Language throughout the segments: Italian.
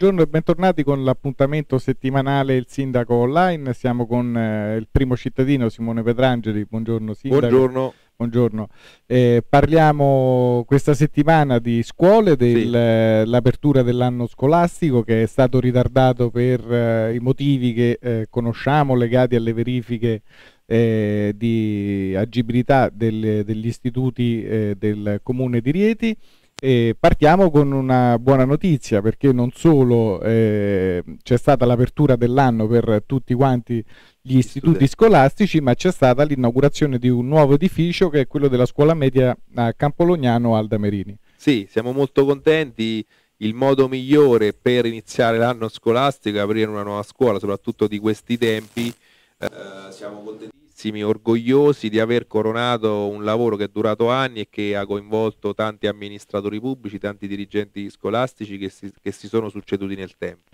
buongiorno e bentornati con l'appuntamento settimanale Il Sindaco Online. Siamo con eh, il primo cittadino Simone Petrangeli. Buongiorno Sindaco. Buongiorno. Buongiorno. Eh, parliamo questa settimana di scuole, dell'apertura sì. Eh, dell'anno scolastico che è stato ritardato per eh, i motivi che eh, conosciamo legati alle verifiche eh, di agibilità del, degli istituti del comune di Rieti. E partiamo con una buona notizia perché non solo eh, c'è stata l'apertura dell'anno per tutti quanti gli istituti scolastici, ma c'è stata l'inaugurazione di un nuovo edificio che è quello della scuola media a Campolognano Aldamerini. Sì, siamo molto contenti. Il modo migliore per iniziare l'anno scolastico è aprire una nuova scuola, soprattutto di questi tempi. Eh, siamo contenti grandissimi, orgogliosi di aver coronato un lavoro che è durato anni e che ha coinvolto tanti amministratori pubblici, tanti dirigenti scolastici che si, che si sono succeduti nel tempo.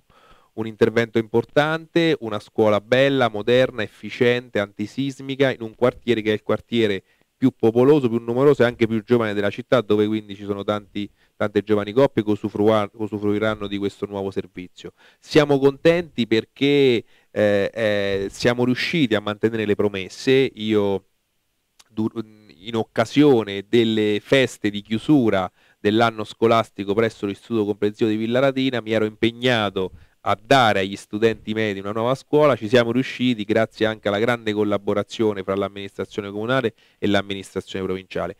Un intervento importante, una scuola bella, moderna, efficiente, antisismica, in un quartiere che è il quartiere più popoloso, più numeroso e anche più giovane della città, dove quindi ci sono tanti, tante giovani coppie che usufruiranno di questo nuovo servizio. Siamo contenti perché eh, eh, siamo riusciti a mantenere le promesse. Io in occasione delle feste di chiusura dell'anno scolastico presso l'Istituto Comprensivo di Villa Latina mi ero impegnato a dare agli studenti medi una nuova scuola, ci siamo riusciti grazie anche alla grande collaborazione fra l'amministrazione comunale e l'amministrazione provinciale.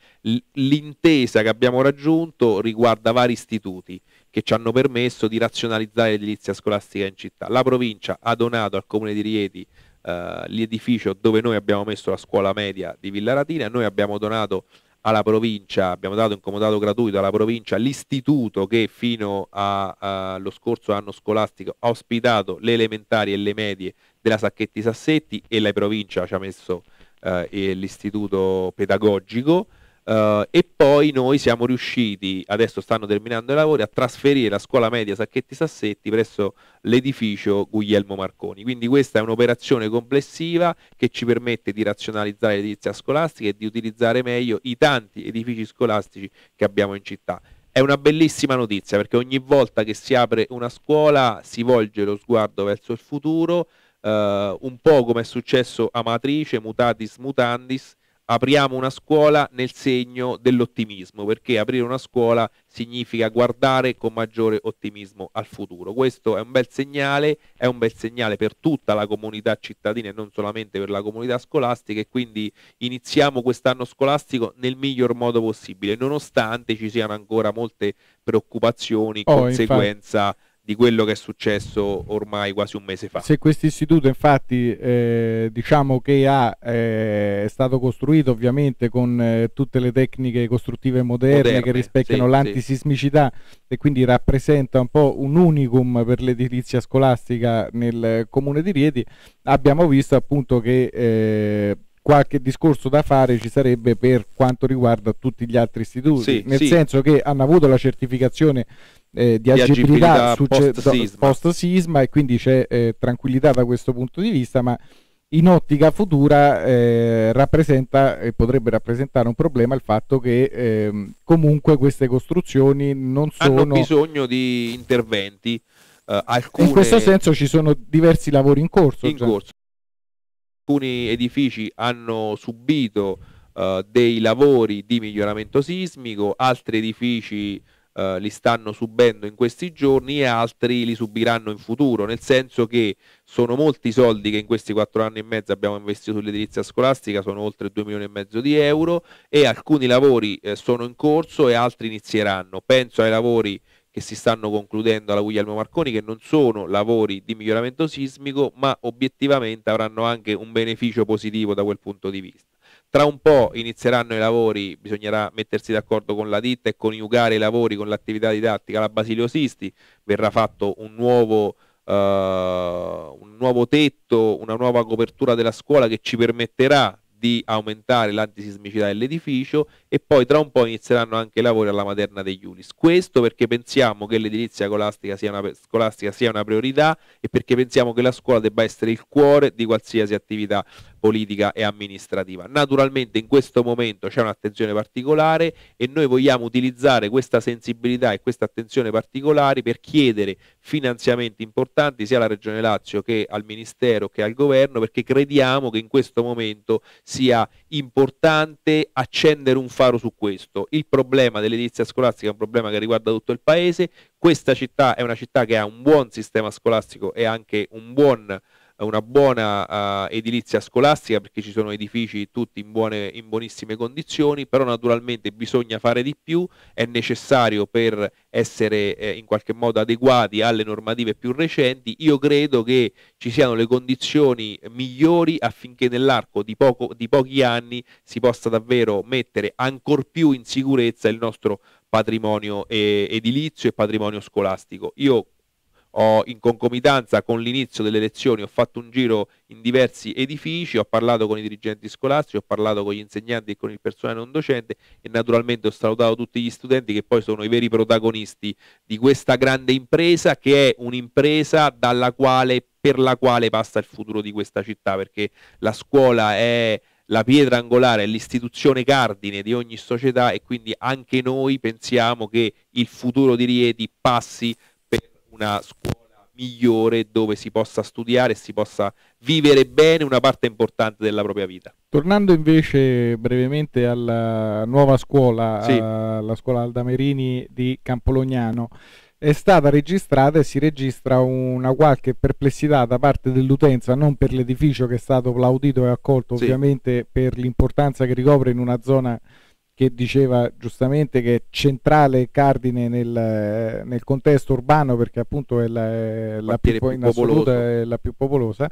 L'intesa che abbiamo raggiunto riguarda vari istituti, che ci hanno permesso di razionalizzare l'edilizia scolastica in città. La provincia ha donato al comune di Rieti eh, l'edificio dove noi abbiamo messo la scuola media di Villa Ratina, noi abbiamo donato alla provincia, abbiamo dato in comodato gratuito alla provincia l'istituto che fino allo scorso anno scolastico ha ospitato le elementari e le medie della Sacchetti Sassetti e la provincia ci ha messo eh, l'istituto pedagogico. Uh, e poi noi siamo riusciti, adesso stanno terminando i lavori, a trasferire la scuola media Sacchetti Sassetti presso l'edificio Guglielmo Marconi. Quindi questa è un'operazione complessiva che ci permette di razionalizzare l'edilizia scolastica e di utilizzare meglio i tanti edifici scolastici che abbiamo in città. È una bellissima notizia perché ogni volta che si apre una scuola si volge lo sguardo verso il futuro, uh, un po' come è successo a Matrice, mutatis mutandis, apriamo una scuola nel segno dell'ottimismo, perché aprire una scuola significa guardare con maggiore ottimismo al futuro. Questo è un bel segnale, è un bel segnale per tutta la comunità cittadina e non solamente per la comunità scolastica e quindi iniziamo quest'anno scolastico nel miglior modo possibile, nonostante ci siano ancora molte preoccupazioni oh, conseguenza infatti di quello che è successo ormai quasi un mese fa. Se questo istituto infatti eh, diciamo che ha, eh, è stato costruito ovviamente con eh, tutte le tecniche costruttive moderne, moderne che rispecchiano sì, l'antisismicità sì. e quindi rappresenta un po' un unicum per l'edilizia scolastica nel comune di Rieti, abbiamo visto appunto che eh, qualche discorso da fare ci sarebbe per quanto riguarda tutti gli altri istituti, sì, nel sì. senso che hanno avuto la certificazione eh, di, agibilità, agibilità post-sisma e quindi c'è eh, tranquillità da questo punto di vista, ma in ottica futura eh, rappresenta e potrebbe rappresentare un problema il fatto che eh, comunque queste costruzioni non sono... Hanno bisogno di interventi. Eh, alcune... In questo senso ci sono diversi lavori in corso. In cioè... corso alcuni edifici hanno subito uh, dei lavori di miglioramento sismico, altri edifici uh, li stanno subendo in questi giorni e altri li subiranno in futuro, nel senso che sono molti soldi che in questi quattro anni e mezzo abbiamo investito sull'edilizia scolastica, sono oltre 2 milioni e mezzo di euro e alcuni lavori eh, sono in corso e altri inizieranno. Penso ai lavori che si stanno concludendo alla Guglielmo Marconi che non sono lavori di miglioramento sismico ma obiettivamente avranno anche un beneficio positivo da quel punto di vista. Tra un po' inizieranno i lavori, bisognerà mettersi d'accordo con la ditta e coniugare i lavori con l'attività didattica la Basilio Sisti, verrà fatto un nuovo, eh, un nuovo tetto, una nuova copertura della scuola che ci permetterà di aumentare l'antisismicità dell'edificio e poi tra un po' inizieranno anche i lavori alla materna degli Ulis. Questo perché pensiamo che l'edilizia scolastica sia, una, scolastica sia una priorità e perché pensiamo che la scuola debba essere il cuore di qualsiasi attività politica e amministrativa. Naturalmente in questo momento c'è un'attenzione particolare e noi vogliamo utilizzare questa sensibilità e questa attenzione particolare per chiedere finanziamenti importanti sia alla Regione Lazio che al Ministero che al Governo perché crediamo che in questo momento sia importante accendere un faro su questo. Il problema dell'edilizia scolastica è un problema che riguarda tutto il Paese, questa città è una città che ha un buon sistema scolastico e anche un buon una buona uh, edilizia scolastica perché ci sono edifici tutti in, buone, in buonissime condizioni, però naturalmente bisogna fare di più, è necessario per essere eh, in qualche modo adeguati alle normative più recenti, io credo che ci siano le condizioni migliori affinché nell'arco di, di pochi anni si possa davvero mettere ancor più in sicurezza il nostro patrimonio eh, edilizio e patrimonio scolastico. Io ho, in concomitanza con l'inizio delle lezioni ho fatto un giro in diversi edifici, ho parlato con i dirigenti scolastici, ho parlato con gli insegnanti e con il personale non docente e naturalmente ho salutato tutti gli studenti che poi sono i veri protagonisti di questa grande impresa che è un'impresa dalla quale, per la quale passa il futuro di questa città perché la scuola è la pietra angolare è l'istituzione cardine di ogni società e quindi anche noi pensiamo che il futuro di Rieti passi una scuola migliore dove si possa studiare e si possa vivere bene una parte importante della propria vita. Tornando invece brevemente alla nuova scuola, sì. Eh, la scuola Aldamerini di Campolognano, è stata registrata e si registra una qualche perplessità da parte dell'utenza, non per l'edificio che è stato plaudito e accolto, sì. ovviamente per l'importanza che ricopre in una zona che diceva giustamente che è centrale e cardine nel, nel, contesto urbano perché appunto è la, la più, più, in assoluto è la più popolosa,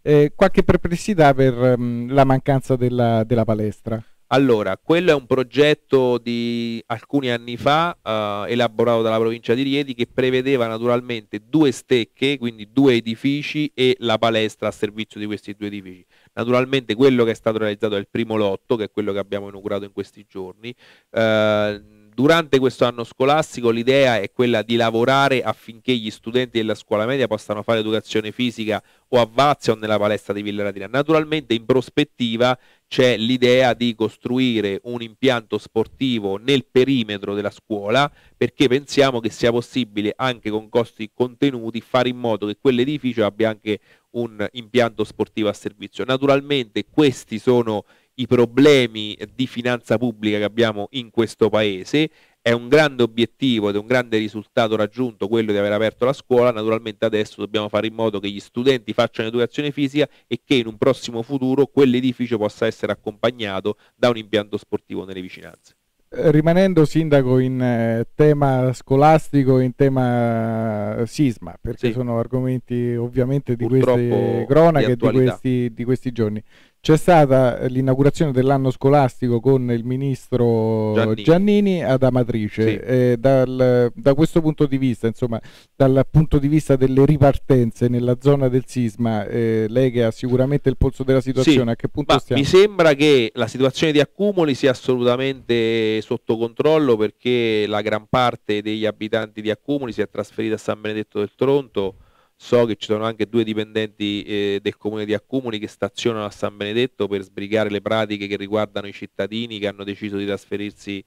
eh, qualche perplessità per mh, mm, la mancanza della, della, palestra? Allora, quello è un progetto di alcuni anni fa eh, elaborato dalla provincia di Rieti che prevedeva naturalmente due stecche, quindi due edifici e la palestra a servizio di questi due edifici Naturalmente quello che è stato realizzato è il primo lotto, che è quello che abbiamo inaugurato in questi giorni. Eh, durante questo anno scolastico l'idea è quella di lavorare affinché gli studenti della scuola media possano fare educazione fisica o a Vazio o nella palestra di Villa Latina. Naturalmente in prospettiva c'è l'idea di costruire un impianto sportivo nel perimetro della scuola perché pensiamo che sia possibile anche con costi contenuti fare in modo che quell'edificio abbia anche un impianto sportivo a servizio. Naturalmente questi sono i i problemi di finanza pubblica che abbiamo in questo paese. È un grande obiettivo ed un grande risultato raggiunto quello di aver aperto la scuola. Naturalmente adesso dobbiamo fare in modo che gli studenti facciano educazione fisica e che in un prossimo futuro quell'edificio possa essere accompagnato da un impianto sportivo nelle vicinanze. Eh, rimanendo sindaco in eh, tema scolastico, in tema eh, sisma, perché sì. sono argomenti ovviamente di Purtroppo queste cronache di, questi, di questi giorni. C'è stata l'inaugurazione dell'anno scolastico con il ministro Giannini, Giannini ad Amatrice. Sì. Dal, da questo punto di vista, insomma, dal punto di vista delle ripartenze nella zona del sisma, eh, lei che ha sicuramente il polso della situazione, sì, a che punto stiamo? Mi sembra che la situazione di accumuli sia assolutamente sotto controllo perché la gran parte degli abitanti di accumuli si è trasferita a San Benedetto del Tronto So che ci sono anche due dipendenti eh, del comune di Accumuli che stazionano a San Benedetto per sbrigare le pratiche che riguardano i cittadini che hanno deciso di trasferirsi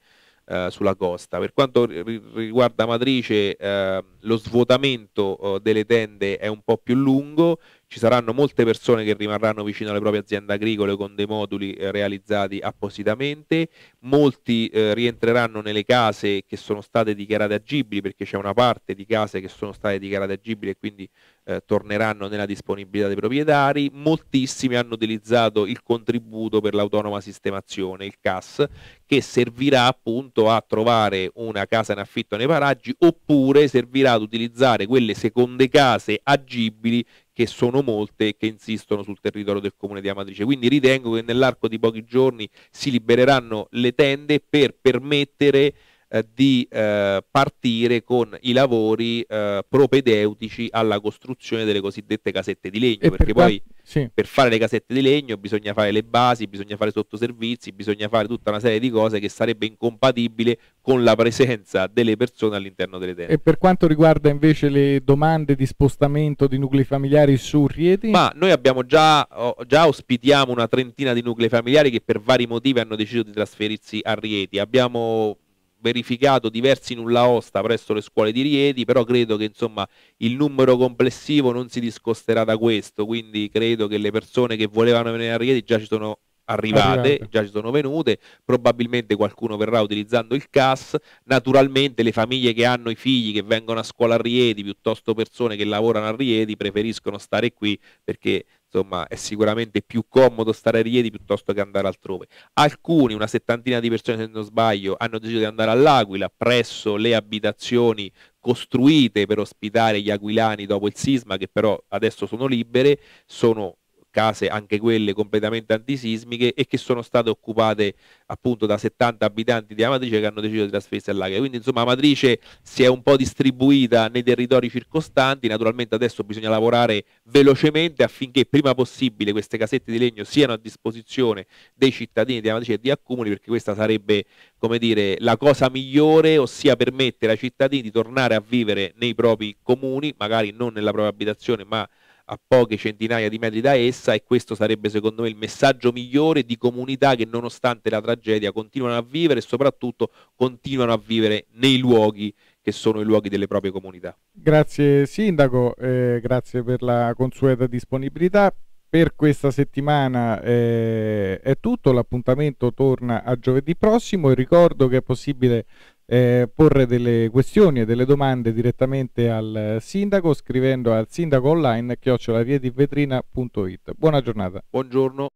eh, sulla costa. Per quanto riguarda Matrice, eh, lo svuotamento oh, delle tende è un po' più lungo, ci saranno molte persone che rimarranno vicino alle proprie aziende agricole con dei moduli eh, realizzati appositamente, molti eh, rientreranno nelle case che sono state dichiarate agibili perché c'è una parte di case che sono state dichiarate agibili e quindi eh, torneranno nella disponibilità dei proprietari, moltissimi hanno utilizzato il contributo per l'autonoma sistemazione, il CAS, che servirà appunto a trovare una casa in affitto nei paraggi oppure servirà ad utilizzare quelle seconde case agibili che sono molte e che insistono sul territorio del comune di Amatrice. Quindi ritengo che nell'arco di pochi giorni si libereranno le tende per permettere eh, di eh, partire con i lavori eh, propedeutici alla costruzione delle cosiddette casette di legno, e perché per poi ca- sì. per fare le casette di legno bisogna fare le basi, bisogna fare sottoservizi, bisogna fare tutta una serie di cose che sarebbe incompatibile con la presenza delle persone all'interno delle tende. E per quanto riguarda invece le domande di spostamento di nuclei familiari su Rieti? Ma noi abbiamo già, oh, già ospitiamo una trentina di nuclei familiari che per vari motivi hanno deciso di trasferirsi a Rieti. Abbiamo verificato diversi nulla osta presso le scuole di Rieti, però credo che insomma, il numero complessivo non si discosterà da questo, quindi credo che le persone che volevano venire a Rieti già ci sono arrivate, arrivate, già ci sono venute, probabilmente qualcuno verrà utilizzando il CAS, naturalmente le famiglie che hanno i figli che vengono a scuola a Rieti piuttosto persone che lavorano a Rieti preferiscono stare qui perché insomma è sicuramente più comodo stare a Rieti piuttosto che andare altrove. Alcuni, una settantina di persone se non sbaglio, hanno deciso di andare all'Aquila presso le abitazioni costruite per ospitare gli aquilani dopo il sisma che però adesso sono libere, sono case anche quelle completamente antisismiche e che sono state occupate appunto da 70 abitanti di Amatrice che hanno deciso di trasferirsi all'Aquila. Quindi insomma Amatrice si è un po' distribuita nei territori circostanti, naturalmente adesso bisogna lavorare velocemente affinché prima possibile queste casette di legno siano a disposizione dei cittadini di Amatrice e di Accumuli perché questa sarebbe come dire la cosa migliore, ossia permettere ai cittadini di tornare a vivere nei propri comuni, magari non nella propria abitazione ma a poche centinaia di metri da essa e questo sarebbe secondo me il messaggio migliore di comunità che nonostante la tragedia continuano a vivere e soprattutto continuano a vivere nei luoghi che sono i luoghi delle proprie comunità. Grazie Sindaco, eh, grazie per la consueta disponibilità. Per questa settimana eh, è tutto, l'appuntamento torna a giovedì prossimo e ricordo che è possibile eh, porre delle questioni e delle domande direttamente al sindaco scrivendo al sindaco online chiocciolavietivetrina.it. Buona giornata. Buongiorno.